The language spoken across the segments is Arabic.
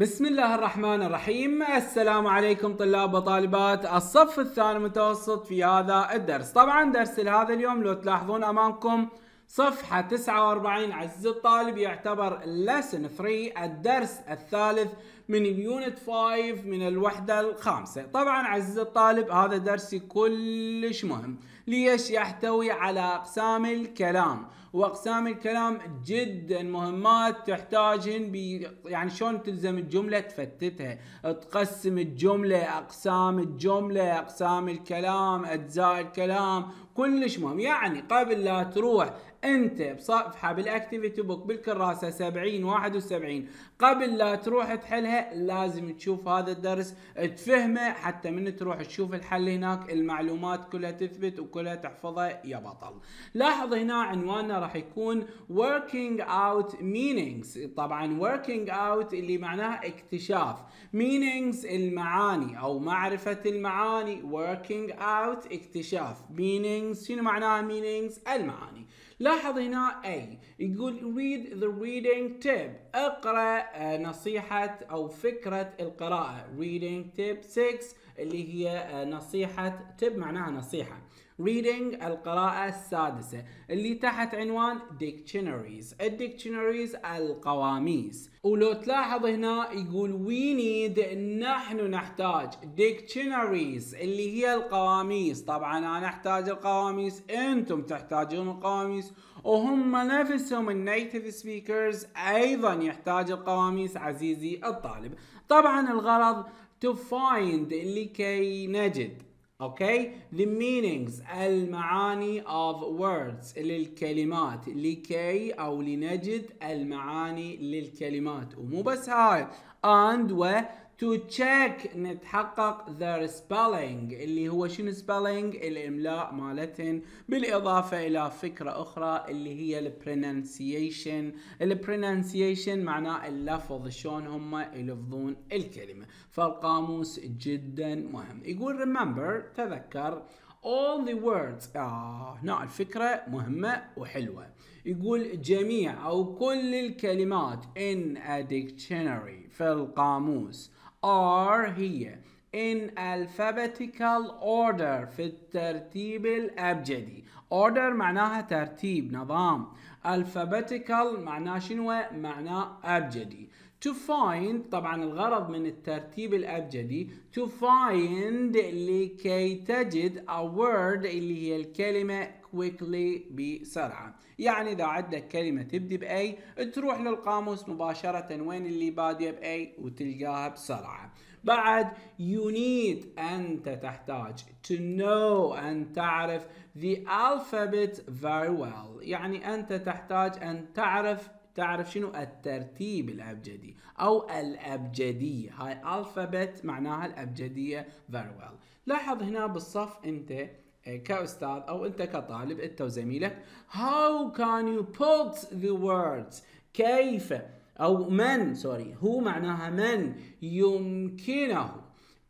بسم الله الرحمن الرحيم السلام عليكم طلاب وطالبات الصف الثاني المتوسط في هذا الدرس طبعا درس لهذا اليوم لو تلاحظون امامكم صفحة 49 عزيزي الطالب يعتبر lesson 3 الدرس الثالث من يونت 5 من الوحدة الخامسة طبعا عزيزي الطالب هذا درسي كلش مهم ليش يحتوي على أقسام الكلام وأقسام الكلام جدا مهمات تحتاجن يعني شلون تلزم الجملة تفتتها تقسم الجملة أقسام الجملة أقسام الكلام أجزاء الكلام كلش مهم يعني قبل لا تروح انت بصفحه بالاكتيفيتي بوك بالكراسه 70 71 قبل لا تروح تحلها لازم تشوف هذا الدرس تفهمه حتى من تروح تشوف الحل هناك المعلومات كلها تثبت وكلها تحفظها يا بطل لاحظ هنا عنواننا راح يكون working out meanings طبعا working out اللي معناه اكتشاف meanings المعاني او معرفه المعاني working out اكتشاف meanings شنو معناها meanings المعاني لاحظ هنا اي يقول read the reading tip اقرأ آه، نصيحة أو فكرة القراءة reading tip 6 اللي هي آه، نصيحة tip معناها نصيحة reading القراءة السادسة اللي تحت عنوان dictionaries الديكشنريز القواميس ولو تلاحظ هنا يقول we need نحن نحتاج dictionaries اللي هي القواميس طبعا انا احتاج القواميس انتم تحتاجون القواميس وهم نفسهم النيتف سبيكرز ايضا يحتاج القواميس عزيزي الطالب طبعا الغرض to find لكي نجد اوكي the meanings المعاني of words للكلمات لكي او لنجد المعاني للكلمات ومو بس هاي and و تو تشيك نتحقق ذير سبيلينج اللي هو شنو سبيلينج الاملاء مالتهن بالاضافه الى فكره اخرى اللي هي البرونانسيشن البرونانسيشن معناه اللفظ شلون هم يلفظون الكلمه فالقاموس جدا مهم يقول remember تذكر all the words آه هنا الفكرة مهمة وحلوة يقول جميع أو كل الكلمات in a dictionary في القاموس are هي in alphabetical order في الترتيب الأبجدي order معناها ترتيب نظام alphabetical معناه شنو معناه أبجدي to find طبعا الغرض من الترتيب الأبجدي to find لكي تجد a word اللي هي الكلمة quickly بسرعة يعني إذا عندك كلمة تبدي بأي تروح للقاموس مباشرة وين اللي بادية بأي وتلقاها بسرعة بعد you need أنت تحتاج to know أن تعرف the alphabet very well يعني أنت تحتاج أن تعرف تعرف شنو الترتيب الأبجدي أو الأبجدية هاي alphabet معناها الأبجدية very well لاحظ هنا بالصف أنت إيه، كاستاذ او انت كطالب انت وزميلك how can you put the words كيف او من سوري هو معناها من يمكنه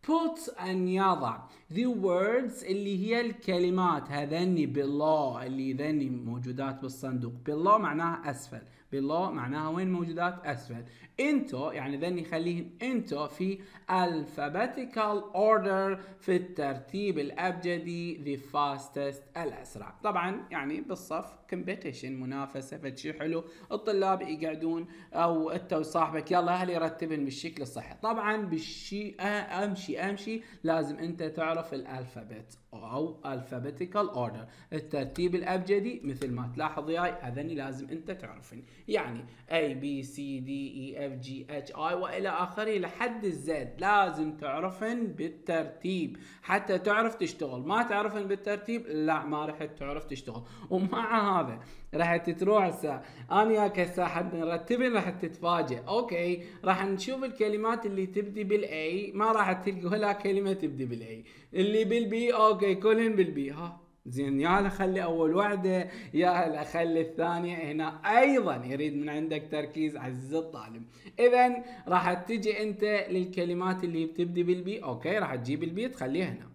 put ان يضع the words اللي هي الكلمات هذني بالله اللي ذني موجودات بالصندوق بالله معناها اسفل below معناها وين موجودات اسفل انتو يعني ذن يخليهن انتو في الفابيتيكال اوردر في الترتيب الابجدي the fastest الاسرع طبعا يعني بالصف كومبيتيشن منافسه فشي حلو الطلاب يقعدون او انت وصاحبك يلا اهلي رتبن بالشكل الصحيح طبعا بالشي امشي امشي لازم انت تعرف الالفابت او الفابيتيكال اوردر الترتيب الابجدي مثل ما تلاحظ ياي هذني لازم انت تعرفن يعني A B C D E F G H I والى اخره لحد الزد لازم تعرفن بالترتيب حتى تعرف تشتغل ما تعرفن بالترتيب لا ما راح تعرف تشتغل ومع هذا راح تروح هسه انا ياك هسه حد نرتبن راح تتفاجئ اوكي راح نشوف الكلمات اللي تبدي بالاي ما راح تلقى ولا كلمه تبدي بالاي اللي بالبي اوكي كلهن بالبي ها زين يا خلي اول وحده يا خلي الثانيه هنا ايضا يريد من عندك تركيز عزيز الطالب اذا راح تجي انت للكلمات اللي بتبدي بالبي اوكي راح تجيب البي تخليها هنا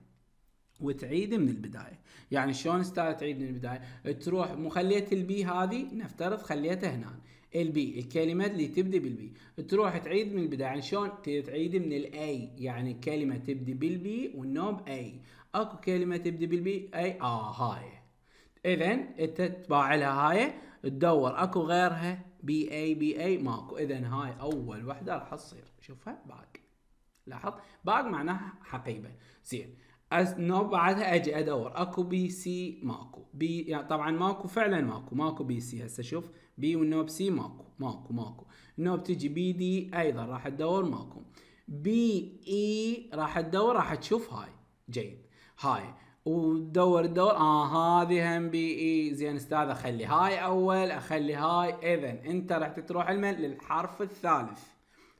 وتعيد من البدايه يعني شلون استاذ تعيد من البدايه تروح مو خليت البي هذه نفترض خليتها هنا البي الكلمة اللي تبدي بالبي تروح تعيد من البداية يعني شلون تعيد من الاي يعني كلمة تبدي بالبي والنوب اي اكو كلمه تبدي بالبي اي اه هاي اذا انت تتبع لها هاي تدور اكو غيرها بي اي بي اي ماكو اذا هاي اول وحده راح تصير شوفها باك لاحظ باك معناها حقيبه زين نو بعدها اجي ادور اكو بي سي ماكو بي يعني طبعا ماكو فعلا ماكو ماكو بي سي هسه شوف بي والنوب سي ماكو ماكو ماكو نوب تجي بي دي ايضا راح تدور ماكو بي اي راح تدور راح تشوف هاي جيد هاي ودور دور اه هذه هم بي اي زين استاذ اخلي هاي اول اخلي هاي اذا انت راح تروح المن للحرف الثالث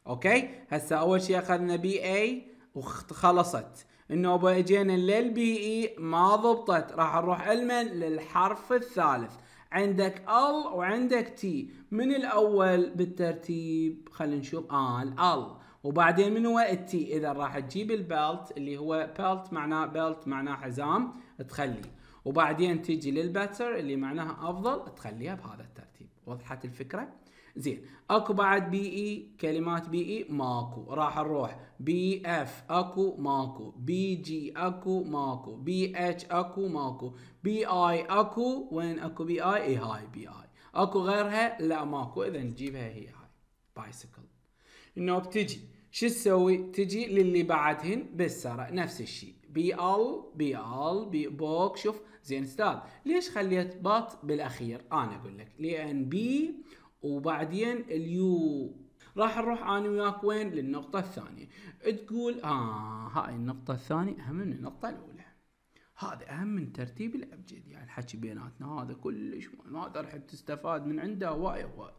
اوكي هسه اول شيء اخذنا بي اي وخلصت النوبه اجينا للبي اي ما ضبطت راح نروح المن للحرف الثالث عندك ال وعندك تي من الاول بالترتيب خلينا نشوف آه، ال ال وبعدين من هو التي اذا راح تجيب البلت اللي هو بيلت معناه بيلت معناه حزام تخلي وبعدين تجي للباتر اللي معناها افضل تخليها بهذا الترتيب وضحت الفكره زين اكو بعد بي اي e، كلمات بي اي e ماكو راح نروح بي اف اكو ماكو بي جي اكو ماكو بي اتش اكو ماكو بي اي اكو وين اكو بي اي اي هاي بي اي اكو غيرها لا ماكو اذا نجيبها هي هاي بايسكل انه بتجي شو تسوي؟ تجي للي بعدهن بالسرع نفس الشيء بي ال بي ال بي بوك شوف زين استاذ ليش خليت بات بالاخير؟ انا اقول لك لان بي وبعدين اليو راح نروح انا وياك وين؟ للنقطة الثانية تقول اه هاي النقطة الثانية اهم من النقطة الاولى هذا اهم من ترتيب الابجد يعني الحكي بيناتنا هذا كلش ما تقدر تستفاد من عنده هواي هواي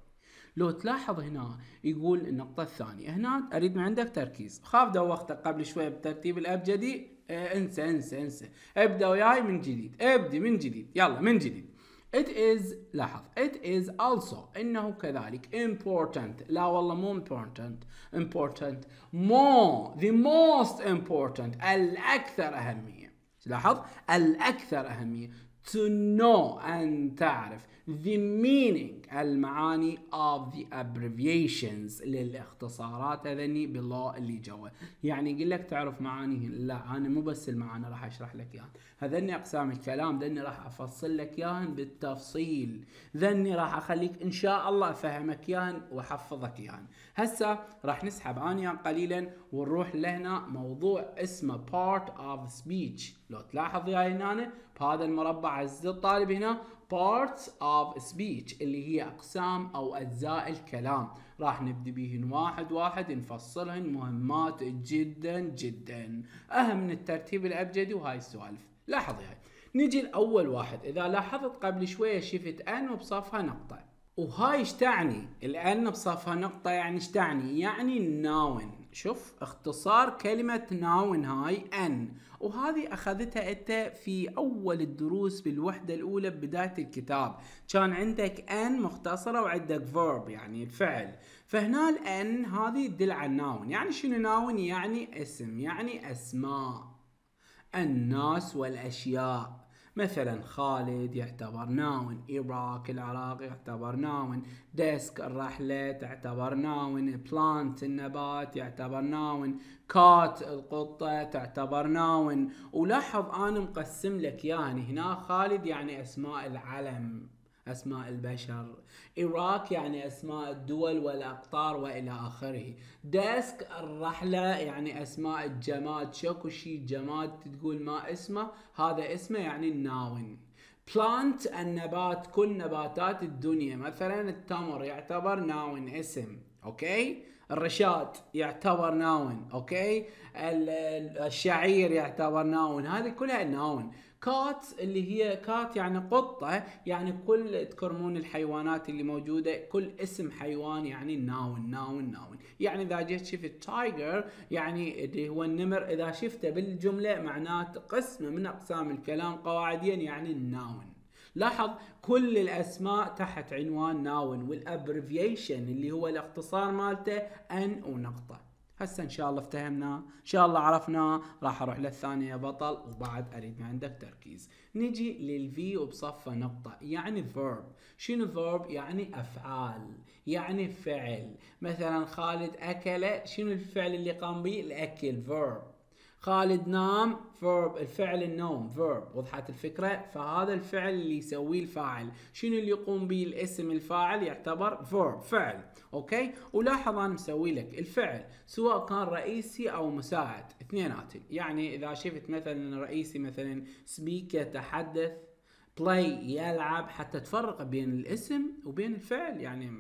لو تلاحظ هنا يقول النقطة الثانية هنا أريد من عندك تركيز خاف دوختك قبل شوية بترتيب الأبجدي اه انسى انسى انسى ابدأ وياي من جديد ابدي من جديد يلا من جديد It is لاحظ It is also إنه كذلك important لا والله مو important important more the most important الأكثر أهمية لاحظ الأكثر أهمية to know أن تعرف the meaning المعاني of the abbreviations للاختصارات هذني بالله اللي جوا يعني يقول لك تعرف معاني لا أنا مو بس المعاني راح أشرح لك إياها هذني أقسام الكلام ذني راح أفصل لك إياها بالتفصيل ذني راح أخليك إن شاء الله أفهمك إياها وأحفظك إياها هسه راح نسحب آنيا قليلا ونروح لهنا موضوع اسمه part of speech لو تلاحظ يا هنا بهذا المربع عزيزي الطالب هنا parts of speech اللي هي أقسام أو أجزاء الكلام راح نبدي بهن واحد واحد نفصلهن مهمات جدا جدا أهم من الترتيب الأبجدي وهاي السوالف لاحظي هاي نجي لأول واحد إذا لاحظت قبل شوية شفت أن وبصفها نقطة وهاي ايش تعني؟ الأن بصفها نقطة يعني ايش تعني؟ يعني الناون شوف اختصار كلمة ناون هاي ان وهذه اخذتها انت في اول الدروس بالوحدة الاولى ببداية الكتاب كان عندك ان مختصرة وعندك فيرب يعني الفعل فهنا الان هذه تدل على الناون يعني شنو ناون يعني اسم يعني اسماء الناس والاشياء مثلا خالد يعتبر ناون إيراك العراق يعتبر ناون ديسك الرحلة تعتبر ناون بلانت النبات يعتبر ناون كات القطة تعتبر ناون ولاحظ أنا مقسم لك يعني هنا خالد يعني أسماء العلم أسماء البشر إراك يعني أسماء الدول والأقطار وإلى آخره ديسك الرحلة يعني أسماء الجماد شكو شي جماد تقول ما اسمه هذا اسمه يعني الناون بلانت النبات كل نباتات الدنيا مثلا التمر يعتبر ناون اسم اوكي الرشاد يعتبر ناون اوكي الشعير يعتبر ناون هذه كلها ناون كات اللي هي كات يعني قطة يعني كل تكرمون الحيوانات اللي موجودة كل اسم حيوان يعني ناون ناون ناون يعني إذا جيت شفت تايجر يعني اللي هو النمر إذا شفته بالجملة معناته قسم من أقسام الكلام قواعديا يعني ناون لاحظ كل الاسماء تحت عنوان ناون والابريفيشن اللي هو الاختصار مالته ان ونقطه هسه ان شاء الله افتهمنا ان شاء الله عرفناه راح اروح للثانيه يا بطل وبعد اريد من عندك تركيز نجي للفي وبصفه نقطه يعني فيرب شنو فيرب يعني افعال يعني فعل مثلا خالد اكل شنو الفعل اللي قام به الاكل فيرب خالد نام فيرب الفعل النوم فيرب وضحت الفكرة فهذا الفعل اللي يسويه الفاعل شنو اللي يقوم به الاسم الفاعل يعتبر فيرب فعل اوكي ولاحظ انا مسوي لك الفعل سواء كان رئيسي او مساعد اثنيناتهم يعني اذا شفت مثلا رئيسي مثلا سبيك يتحدث بلاي يلعب حتى تفرق بين الاسم وبين الفعل يعني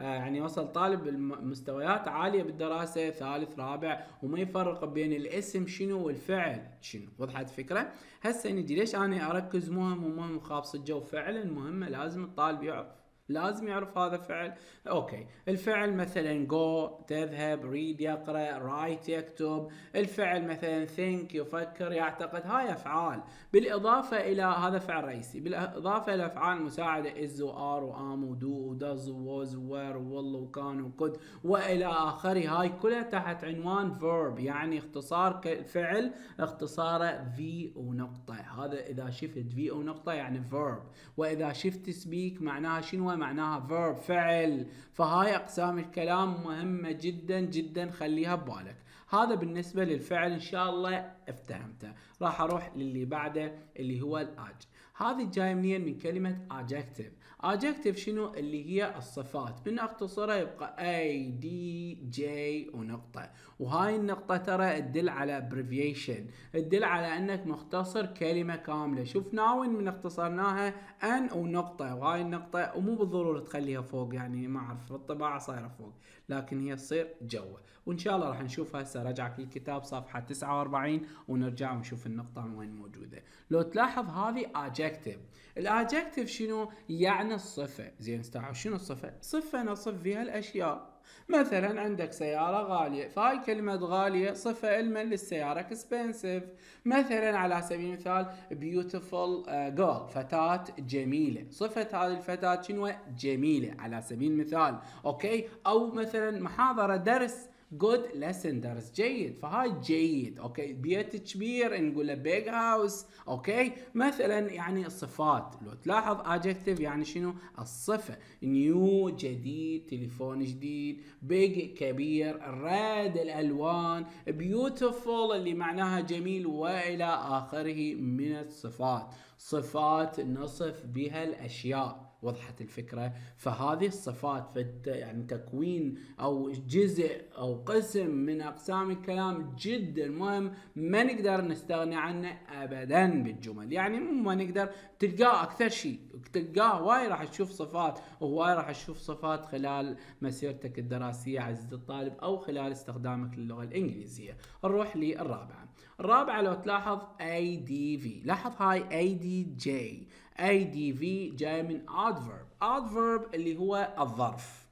آه، يعني وصل طالب المستويات عاليه بالدراسه ثالث رابع وما يفرق بين الاسم شنو والفعل شنو وضحت الفكره هسه نجي ليش انا اركز مهم ومهم خابص الجو فعلا مهمه لازم الطالب يعرف لازم يعرف هذا فعل اوكي الفعل مثلا جو تذهب ريد يقرا رايت يكتب الفعل مثلا ثينك يفكر يعتقد هاي افعال بالاضافه الى هذا فعل رئيسي بالاضافه الى افعال مساعده از وار وام ودو ودز ووز ووير وول وكان وكد والى اخره هاي كلها تحت عنوان فيرب يعني اختصار فعل اختصاره في ونقطه هذا اذا شفت في ونقطه يعني فيرب واذا شفت سبيك معناها شنو معناها verb فعل فهاي اقسام الكلام مهمة جدا جدا خليها ببالك هذا بالنسبة للفعل ان شاء الله افتهمته راح اروح للي بعده اللي هو الاج هذه جاي منين من كلمة adjective adjective شنو اللي هي الصفات من اختصرها يبقى اي دي جي ونقطة وهاي النقطة ترى تدل على ابريفيشن تدل على انك مختصر كلمة كاملة شوف ناون من اختصرناها ان ونقطة وهاي النقطة ومو بالضرورة تخليها فوق يعني ما اعرف الطباعة صايرة فوق لكن هي تصير جوه وان شاء الله راح نشوفها هسه رجعك الكتاب صفحه 49 ونرجع ونشوف النقطه من وين موجوده لو تلاحظ هذه ادجكتيف الادجكتيف شنو يعني الصفه زين استاذ شنو الصفه صفه نصف فيها الاشياء مثلا عندك سيارة غالية فهاي كلمة غالية صفة علما للسيارة اكسبنسيف مثلا على سبيل المثال بيوتيفول جول آه، فتاة جميلة صفة هذه الفتاة شنو جميلة على سبيل المثال أوكي أو مثلا محاضرة درس جود لسندرز جيد فهاي جيد اوكي بيت كبير نقول بيج هاوس اوكي مثلا يعني الصفات لو تلاحظ adjective يعني شنو الصفه نيو جديد تليفون جديد بيج كبير ريد الالوان بيوتيفول اللي معناها جميل والى اخره من الصفات صفات نصف بها الاشياء وضحت الفكره فهذه الصفات يعني تكوين او جزء او قسم من اقسام الكلام جدا مهم ما نقدر نستغني عنه ابدا بالجمل يعني ما نقدر تلقاه اكثر شيء تلقاه واي راح تشوف صفات وهواي راح تشوف صفات خلال مسيرتك الدراسيه عزيزي الطالب او خلال استخدامك للغه الانجليزيه نروح للرابعه الرابعه لو تلاحظ اي دي في لاحظ هاي اي دي جي اي دي في جايه من adverb adverb اللي هو الظرف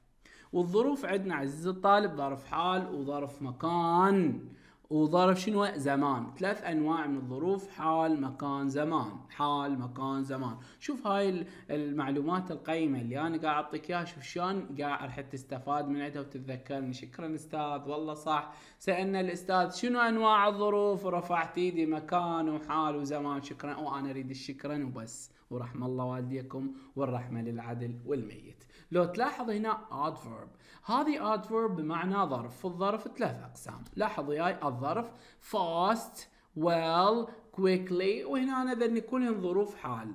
والظروف عندنا عزيز الطالب ظرف حال وظرف مكان وظرف شنو زمان ثلاث انواع من الظروف حال مكان زمان حال مكان زمان شوف هاي المعلومات القيمه اللي انا قاعد اعطيك اياها شوف شلون قاعد راح تستفاد من عندها وتتذكرني شكرا استاذ والله صح سالنا الاستاذ شنو انواع الظروف ورفعت ايدي مكان وحال وزمان شكرا وانا اريد الشكرا وبس ورحم الله والديكم والرحمة للعدل والميت لو تلاحظ هنا adverb هذه adverb بمعنى ظرف في الظرف ثلاث أقسام لاحظ ياي الظرف fast well quickly وهنا أنا ذن كلهن ظروف حال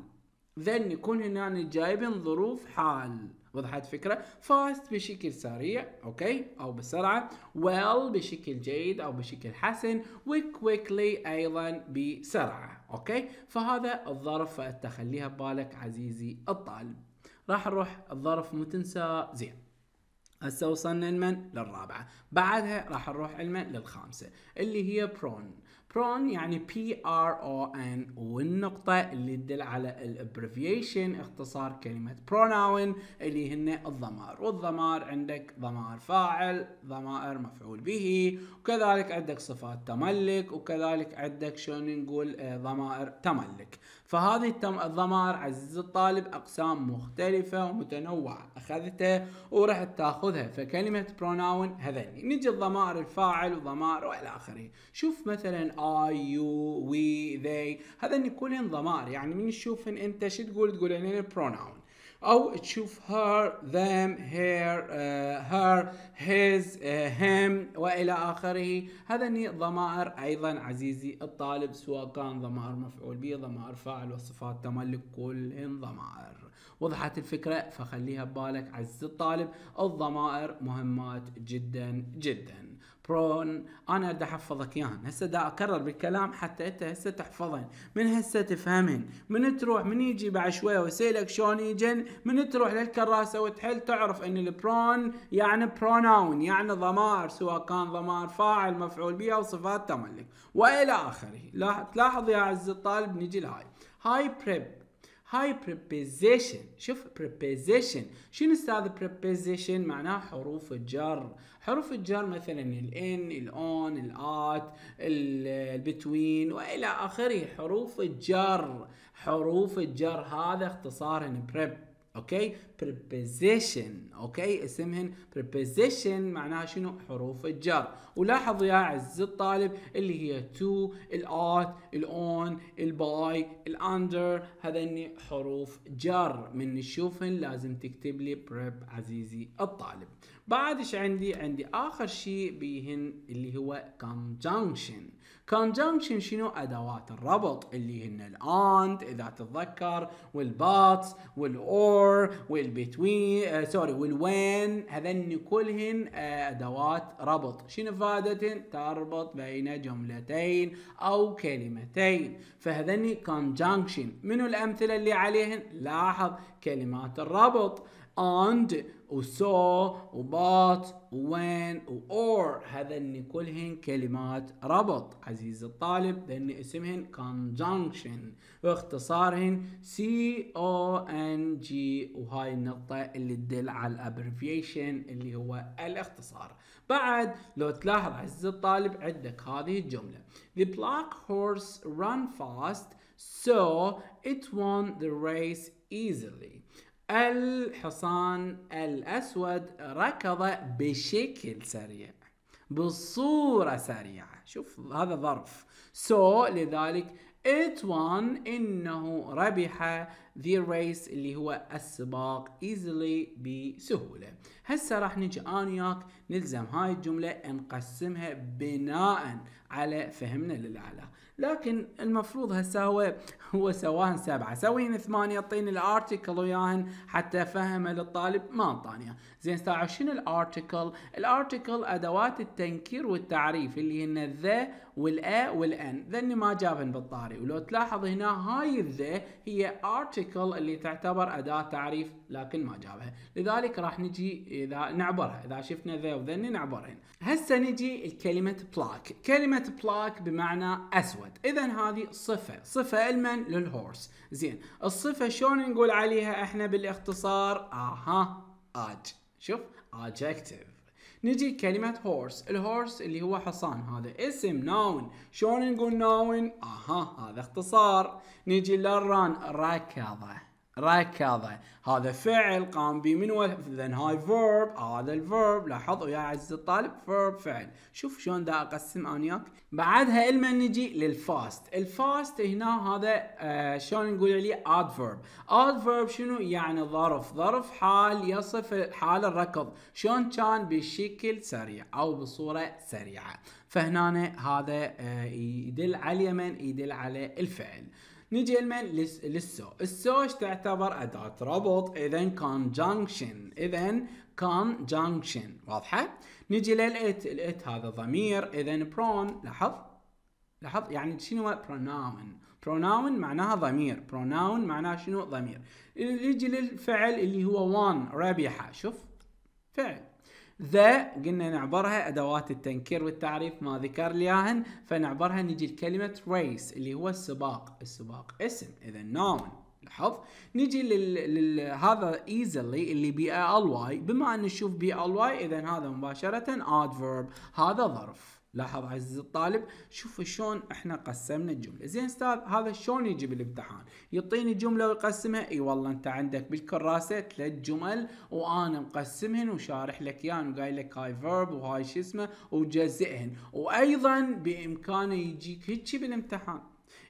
ذن يكون هنا جايبين ظروف حال وضحت فكرة fast بشكل سريع أوكي أو بسرعة well بشكل جيد أو بشكل حسن و quickly أيضا بسرعة اوكي فهذا الظرف فتخليها ببالك عزيزي الطالب راح نروح الظرف مو تنسى زين هسه وصلنا لمن للرابعه بعدها راح نروح لمن للخامسه اللي هي برون برون يعني بي ار او ان والنقطة اللي تدل على الابريفيشن اختصار كلمة بروناون اللي هن الضمائر والضمائر عندك ضمائر فاعل ضمائر مفعول به وكذلك عندك صفات تملك وكذلك عندك شلون نقول آه، ضمائر تملك فهذه الضمائر عزيز الطالب أقسام مختلفة ومتنوعة أخذتها وراح تاخذها فكلمة بروناون هذني نجي الضمائر الفاعل وضمائر وإلى آخره شوف مثلا اي يو وي ذي هذني كلهن ضمائر يعني من تشوفهن أنت شو تقول تقول عليهن بروناون او تشوف her them her uh, her his uh, him والى اخره هذني ضمائر ايضا عزيزي الطالب سواء كان ضمائر مفعول به ضمائر فاعل وصفات تملك كلهن ضمائر وضحت الفكره فخليها ببالك عزيزي الطالب الضمائر مهمات جدا جدا برون انا بدي احفظك اياهن هسه دا اكرر بالكلام حتى انت هسه تحفظن من هسه تفهمن من تروح من يجي بعد شويه وسيلك شلون يجن من تروح للكراسه وتحل تعرف ان البرون يعني بروناون يعني ضمائر سواء كان ضمائر فاعل مفعول به او صفات تملك والى اخره لاحظ يا عز الطالب نجي لهاي هاي بريب هاي preposition شوف preposition شنو استاذ preposition معناه حروف الجر حروف الجر مثلا ال ال in on ال at ال between والى اخره حروف الجر حروف الجر هذا اختصارا prep اوكي preposition اوكي اسمهن preposition معناها شنو حروف الجر ولاحظ يا عز الطالب اللي هي to الات الاون الباي الاندر هذني حروف جر من نشوفهن لازم تكتب لي prep عزيزي الطالب بعد ايش عندي عندي اخر شيء بيهن اللي هو conjunction كونجانكشن شنو ادوات الربط اللي هن الاند اذا تتذكر والباتس والاور والبتوين آه، سوري والوين هذن كلهن آه، ادوات ربط شنو فائدتهن تربط بين جملتين او كلمتين فهذني كونجانكشن منو الامثله اللي عليهن لاحظ كلمات الربط and وسو وبات وين وأور هذن كلهن كلمات ربط عزيزي الطالب لأن اسمهن conjunction واختصارهن C-O-N-G وهاي النقطة اللي تدل على الابريفيشن اللي هو الاختصار بعد لو تلاحظ عزيزي الطالب عندك هذه الجملة The black horse run fast so it won the race easily الحصان الأسود ركض بشكل سريع بصورة سريعة شوف هذا ظرف سو so لذلك it won إنه ربح the race اللي هو السباق easily بسهولة هسه راح نجي أنا وياك نلزم هاي الجملة نقسمها بناء على فهمنا للأعلى لكن المفروض هسه هو هو سواهن سبعة سوين ثمانية طين الارتكل وياهن حتى فهمه للطالب ما انطانيه زين ساعة شنو الارتكل الارتكل ادوات التنكير والتعريف اللي هن ذا والا والان ذني ما جابهن بالطاري ولو تلاحظ هنا هاي الذا هي ارتكل article اللي تعتبر أداة تعريف لكن ما جابها لذلك راح نجي إذا نعبرها إذا شفنا ذا وذن نعبرهن هسه نجي لكلمة بلاك كلمة بلاك بمعنى أسود إذا هذه صفة صفة المن للهورس زين الصفة شلون نقول عليها احنا بالاختصار اها آج شوف adjective نجي كلمة هورس الهورس اللي هو حصان هذا اسم ناون شلون نقول ناون اها هذا اختصار نجي للران ركضة ركض هذا فعل قام به من اذا هاي فيرب هذا الفيرب لاحظوا يا عزيز الطالب فيرب فعل شوف شلون دا اقسم انياك بعدها الما نجي للفاست الفاست هنا هذا آه شلون نقول عليه ادفيرب ادفيرب شنو يعني ظرف ظرف حال يصف حال الركض شلون كان بشكل سريع او بصوره سريعه فهنا هذا آه يدل على اليمن يدل على الفعل نجي لمن للسو السو تعتبر أداة ربط إذا conjunction إذا conjunction واضحة نجي للإت الإت هذا ضمير إذا برون لاحظ لاحظ يعني شنو بروناون بروناون معناها ضمير بروناون معناها شنو ضمير نجي للفعل اللي هو وان ربيحه شوف فعل ذا قلنا نعبرها ادوات التنكير والتعريف ما ذكر لي اياهن فنعبرها نجي لكلمه ريس اللي هو السباق السباق اسم اذا نون لاحظ نجي لهذا ايزلي اللي بي ال واي بما ان نشوف بي ال واي اذا هذا مباشره adverb هذا ظرف لاحظ عزيزي الطالب شوف شلون احنا قسمنا الجمله زين استاذ هذا شلون يجي بالامتحان يعطيني جمله ويقسمها اي والله انت عندك بالكراسه ثلاث جمل وانا مقسمهن وشارح لك اياهن يعني وقايل لك هاي فيرب وهاي شو اسمه وجزئهن وايضا بامكانه يجيك هيك بالامتحان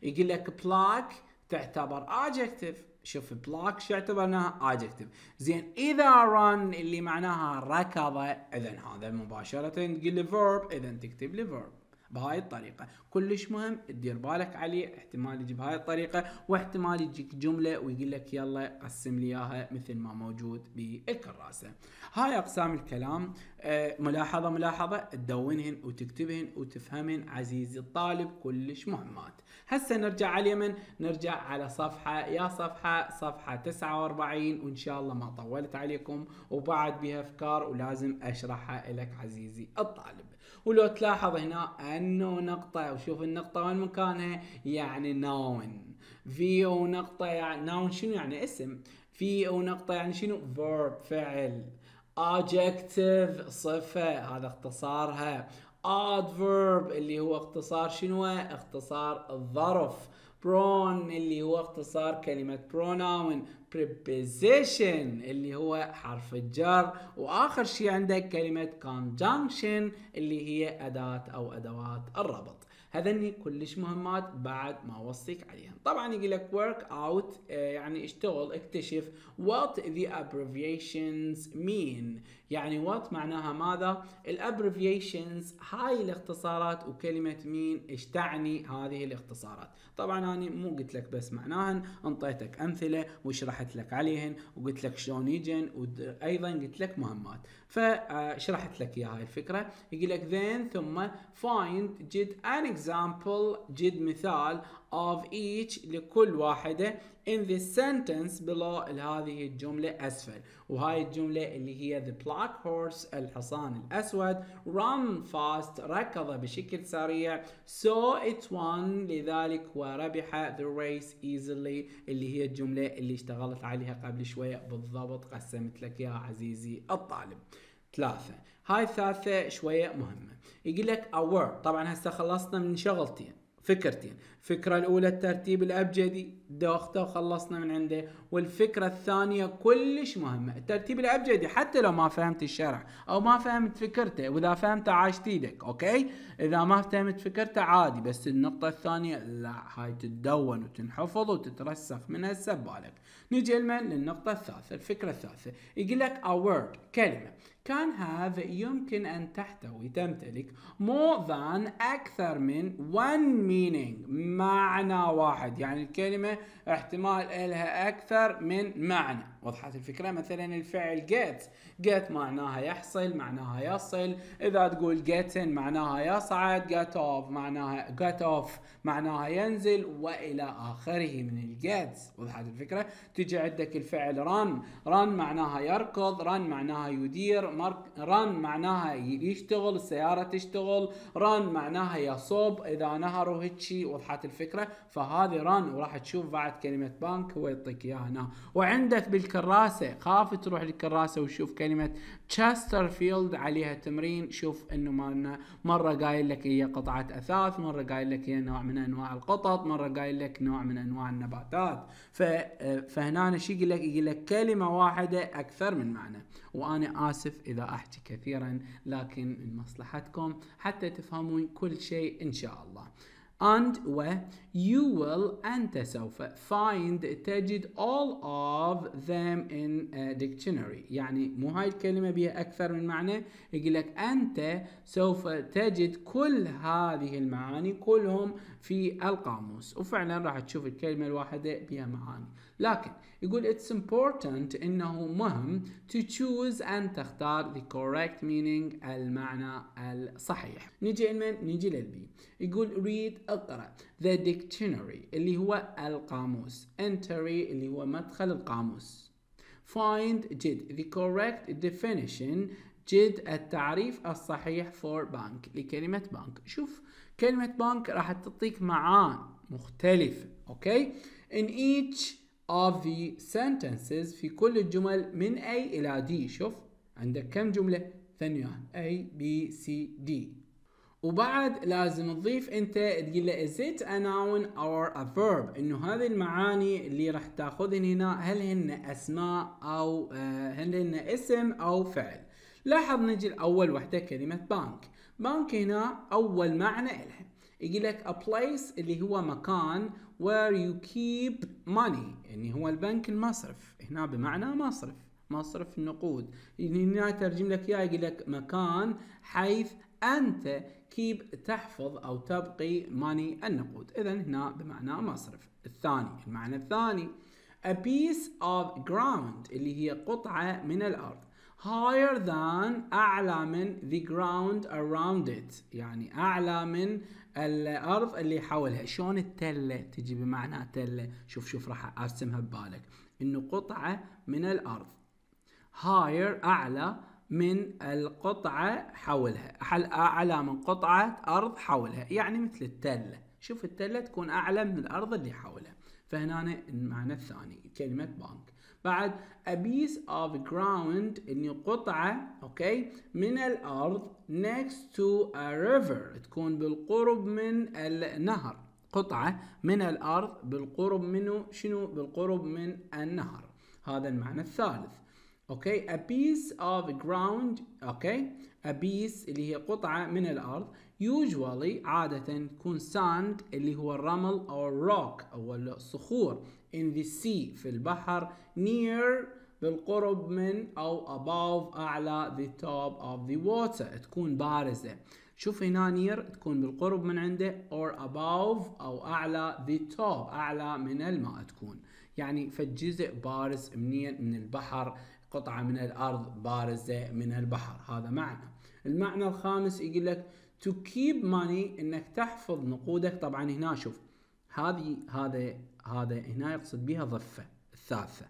يقول لك بلاك تعتبر adjective شوف بلاك شو اعتبرناها ادجكتيف زين اذا رن اللي معناها ركض اذا هذا مباشره تقول لي فيرب اذا تكتب لي فيرب بهاي الطريقه كلش مهم تدير بالك عليه احتمال يجي بهاي الطريقه واحتمال يجيك جمله ويقول لك يلا قسم لي اياها مثل ما موجود بالكراسه هاي اقسام الكلام آه، ملاحظه ملاحظه تدونهن وتكتبهن وتفهمهن عزيزي الطالب كلش مهمات هسه نرجع على اليمن نرجع على صفحه يا صفحه صفحه 49 وان شاء الله ما طولت عليكم وبعد بها افكار ولازم اشرحها لك عزيزي الطالب ولو تلاحظ هنا انه نقطه وشوف النقطه وين مكانها يعني نون في او نقطه يعني ناون شنو يعني اسم في او نقطه يعني شنو فيرب فعل adjective صفة هذا اختصارها adverb اللي هو اختصار شنو اختصار الظرف pronoun اللي هو اختصار كلمة pronoun preposition اللي هو حرف الجر واخر شيء عندك كلمة conjunction اللي هي اداة او ادوات الربط هذني كلش مهمات بعد ما اوصيك عليهم طبعا يقول لك work out آه، يعني اشتغل اكتشف what the abbreviations mean يعني وات معناها ماذا الابريفيشنز هاي الاختصارات وكلمه مين ايش تعني هذه الاختصارات طبعا انا مو قلت لك بس معناهن انطيتك امثله وشرحت لك عليهن وقلت لك شلون يجن وايضا قلت لك مهمات فشرحت آه، لك اياها الفكره يقول لك ذين ثم فايند جد ان اكزامبل جد مثال of each لكل واحدة in the sentence below هذه الجملة أسفل وهاي الجملة اللي هي the black horse الحصان الأسود run fast ركض بشكل سريع so it won لذلك وربح the race easily اللي هي الجملة اللي اشتغلت عليها قبل شوية بالضبط قسمت لك يا عزيزي الطالب ثلاثة هاي الثالثة شوية مهمة يقول لك a word طبعا هسه خلصنا من شغلتين فكرتين الفكرة الأولى الترتيب الأبجدي دوخته وخلصنا من عنده والفكرة الثانية كلش مهمة الترتيب الأبجدي حتى لو ما فهمت الشرح أو ما فهمت فكرته وإذا فهمت عاشت إيدك أوكي إذا ما فهمت فكرته عادي بس النقطة الثانية لا هاي تتدون وتنحفظ وتترسخ منها هسه ببالك نجي للنقطة الثالثة الفكرة الثالثة يقول لك a word كلمة can have يمكن أن تحتوي تمتلك more than أكثر من one meaning معنى واحد يعني الكلمة احتمال إلها أكثر من معنى وضحت الفكره مثلا الفعل جيت جيت معناها يحصل معناها يصل اذا تقول جيتن معناها يصعد get اوف معناها get اوف معناها ينزل والى اخره من الجيت وضحت الفكره تجي عندك الفعل run run معناها يركض run معناها يدير run معناها يشتغل السياره تشتغل run معناها يصوب اذا نهر وهيجي وضحت الفكره فهذه run وراح تشوف بعد كلمه بانك هو يعطيك اياها هنا وعندك بالك الكراسه خاف تروح للكراسه وتشوف كلمه فيلد عليها تمرين شوف انه ما مره قايل لك هي قطعه اثاث مره قايل لك هي نوع من انواع القطط مره قايل لك نوع من انواع النباتات فهنا شو يقول لك يقول لك كلمه واحده اكثر من معنى وانا اسف اذا احكي كثيرا لكن من مصلحتكم حتى تفهمون كل شيء ان شاء الله and و you will أنت سوف find تجد all of them in a dictionary يعني مو هاي الكلمة بها أكثر من معنى يقول لك أنت سوف تجد كل هذه المعاني كلهم في القاموس وفعلا راح تشوف الكلمة الواحدة بها معاني لكن يقول it's important انه مهم to choose ان تختار the correct meaning المعنى الصحيح نجي من نجي للبي يقول read اقرا the dictionary اللي هو القاموس entry اللي هو مدخل القاموس find جد the correct definition جد التعريف الصحيح for bank لكلمة بنك شوف كلمة بنك راح تعطيك معان مختلفة اوكي in each of the sentences في كل الجمل من A إلى D شوف عندك كم جملة ثانية A B C D وبعد لازم تضيف انت تقول له is it a noun or a verb انه هذه المعاني اللي راح تاخذهن هنا هل هن اسماء او آه، هل هن اسم او فعل لاحظ نجي لاول وحده كلمه بانك بانك هنا اول معنى لها يجي لك a place اللي هو مكان where you keep money يعني هو البنك المصرف هنا بمعنى مصرف مصرف النقود يعني هنا ترجم لك اياه يجي لك مكان حيث انت keep تحفظ او تبقي money النقود اذا هنا بمعنى مصرف الثاني المعنى الثاني a piece of ground اللي هي قطعة من الأرض higher than أعلى من the ground around it يعني أعلى من الارض اللي حولها شلون التله تجي بمعنى تله شوف شوف راح ارسمها ببالك انه قطعه من الارض هاير اعلى من القطعه حولها اعلى من قطعه ارض حولها يعني مثل التله شوف التله تكون اعلى من الارض اللي حولها فهنا المعنى الثاني كلمه بانك بعد a piece of ground إني قطعة أوكي من الأرض next to a river تكون بالقرب من النهر قطعة من الأرض بالقرب منه شنو بالقرب من النهر هذا المعنى الثالث اوكي a piece of ground اوكي a piece اللي هي قطعة من الأرض usually عادة تكون sand اللي هو الرمل أو rock أو الصخور in the sea في البحر near بالقرب من أو above أعلى the top of the water تكون بارزة شوف هنا near تكون بالقرب من عنده or above أو أعلى the top أعلى من الماء تكون يعني فالجزء بارز منين من البحر قطعة من الأرض بارزة من البحر هذا معنى المعنى الخامس يقول لك to keep money انك تحفظ نقودك طبعا هنا شوف هذه هذا هذا هنا يقصد بها ضفة الثالثة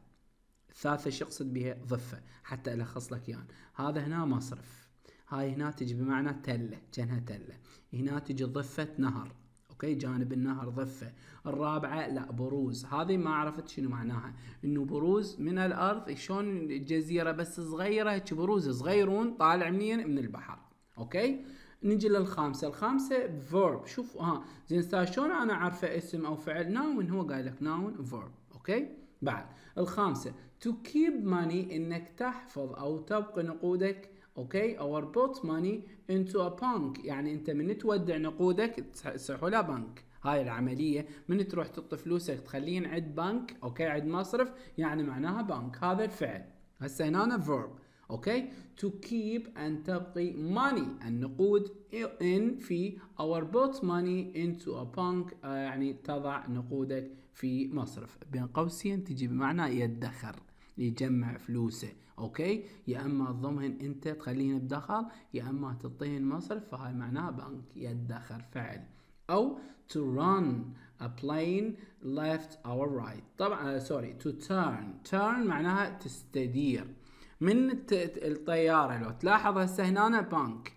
الثالثة شو يقصد بها ضفة حتى ألخص لك إياها يعني. هذا هنا مصرف هاي هنا تجي بمعنى تلة كأنها تلة هنا تجي ضفة نهر اوكي جانب النهر ضفه الرابعه لا بروز هذه ما عرفت شنو معناها انه بروز من الارض شلون الجزيره بس صغيره هيك بروز صغيرون طالع منين من البحر اوكي نجي للخامسة الخامسة فيرب شوف ها زين استاذ شلون انا عارفة اسم او فعل ناون هو قايل لك ناون فيرب اوكي بعد الخامسة تو كيب ماني انك تحفظ او تبقي نقودك اوكي اور بوت money into a bank يعني انت من تودع نقودك تسحولها بنك هاي العمليه من تروح تحط فلوسك تخليهن عند بنك اوكي عند مصرف يعني معناها بنك هذا الفعل هسه هنا فيرب اوكي to keep ان تبقي money النقود in في our بوت money into a bank آه، يعني تضع نقودك في مصرف بين قوسين تجي بمعنى يدخر يجمع فلوسه اوكي يا اما تضمهن انت تخليهن بدخل يا اما تعطيهن مصرف فهاي معناها بنك يدخر فعل او to run a plane left or right طبعا سوري آه، uh, to turn turn معناها تستدير من الطياره لو تلاحظ هسه هنا بانك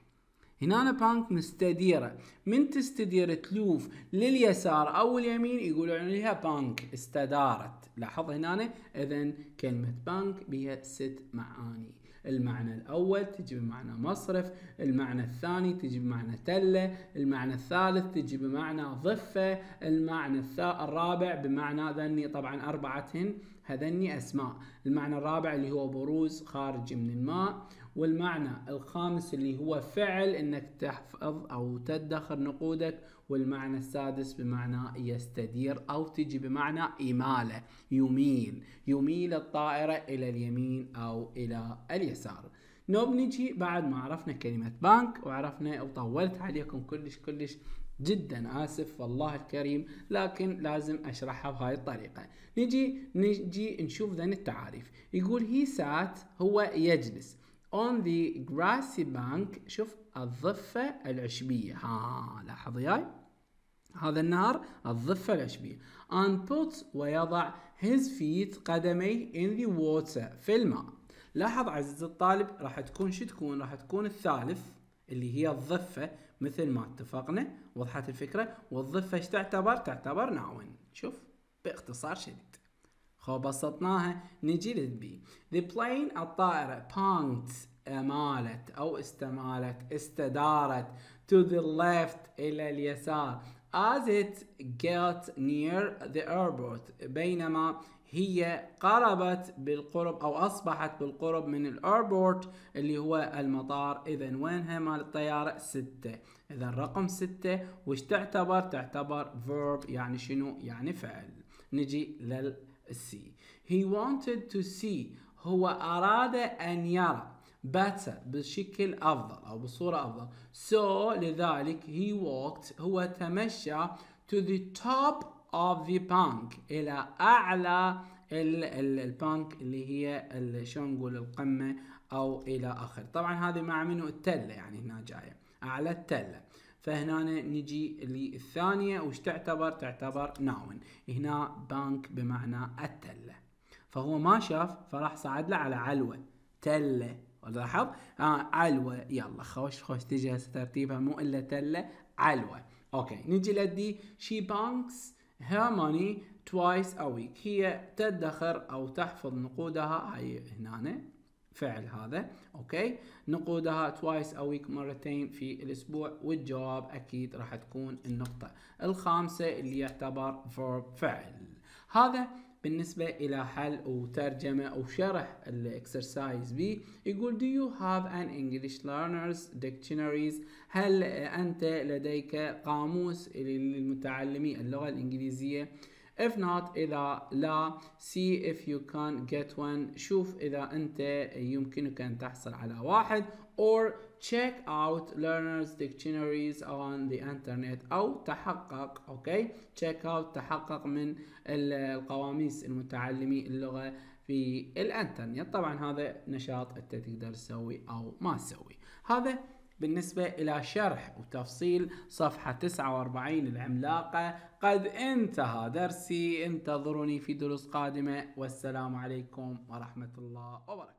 هنا بانك مستديره من تستدير تلوف لليسار او اليمين يقولون لها بانك استدارت لاحظ هنا اذا كلمه بانك بها ست معاني المعنى الأول تجي بمعنى مصرف المعنى الثاني تجي بمعنى تلة المعنى الثالث تجي بمعنى ضفة المعنى الرابع بمعنى ذني طبعا أربعة هذني أسماء المعنى الرابع اللي هو بروز خارج من الماء والمعنى الخامس اللي هو فعل انك تحفظ او تدخر نقودك والمعنى السادس بمعنى يستدير او تجي بمعنى اماله يميل يميل الطائره الى اليمين او الى اليسار نوب نجي بعد ما عرفنا كلمه بنك وعرفنا وطولت عليكم كلش كلش جدا آسف والله الكريم لكن لازم أشرحها بهاي الطريقة نجي نجي نشوف ذن التعاريف يقول هي سات هو يجلس on the grassy bank شوف الضفة العشبية ها لاحظ وياي هذا النهر الضفة العشبية and puts ويضع his feet قدميه in the water في الماء لاحظ عزيزي الطالب راح تكون شو تكون راح تكون الثالث اللي هي الضفة مثل ما اتفقنا وضحت الفكرة والضفة ايش تعتبر تعتبر ناون شوف باختصار شديد خو بسطناها نجي للبي ذا بلين الطائرة بانكت مالت او استمالت استدارت to the left الى اليسار as it got near the airport بينما هي قربت بالقرب او اصبحت بالقرب من الايربورت اللي هو المطار اذا وينها مال الطياره ستة اذا الرقم ستة وش تعتبر تعتبر verb يعني شنو يعني فعل نجي للسي he wanted to see هو اراد ان يرى better بشكل افضل او بصوره افضل so لذلك he walked هو تمشى to the top of the بانك الى اعلى البانك اللي هي شلون نقول القمه او الى اخر طبعا هذه مع منو التله يعني هنا جايه اعلى التله فهنا نجي للثانيه وش تعتبر تعتبر ناون هنا بانك بمعنى التله فهو ما شاف فراح صعد له على علوه تله لاحظ آه علوه يلا خوش خوش تجي ترتيبها مو الا تله علوه اوكي نجي لدي شي بانكس ها ماني twice a week هي تدخر أو تحفظ نقودها هاي هنا فعل هذا أوكي نقودها twice a week مرتين في الأسبوع والجواب أكيد راح تكون النقطة الخامسة اللي يعتبر verb فعل هذا بالنسبة إلى حل أو ترجمة أو شرح الإكسرسايز B يقول Do you have an English learner's dictionaries هل أنت لديك قاموس للمتعلمي اللغة الإنجليزية If not إذا لا see if you can get one شوف إذا أنت يمكنك أن تحصل على واحد or check out learners dictionaries on the internet أو تحقق أوكي check out تحقق من القواميس المتعلمي اللغة في الانترنت طبعا هذا نشاط انت تقدر تسوي او ما تسوي هذا بالنسبة إلى شرح وتفصيل صفحة 49 العملاقة قد انتهى درسي انتظروني في دروس قادمة والسلام عليكم ورحمة الله وبركاته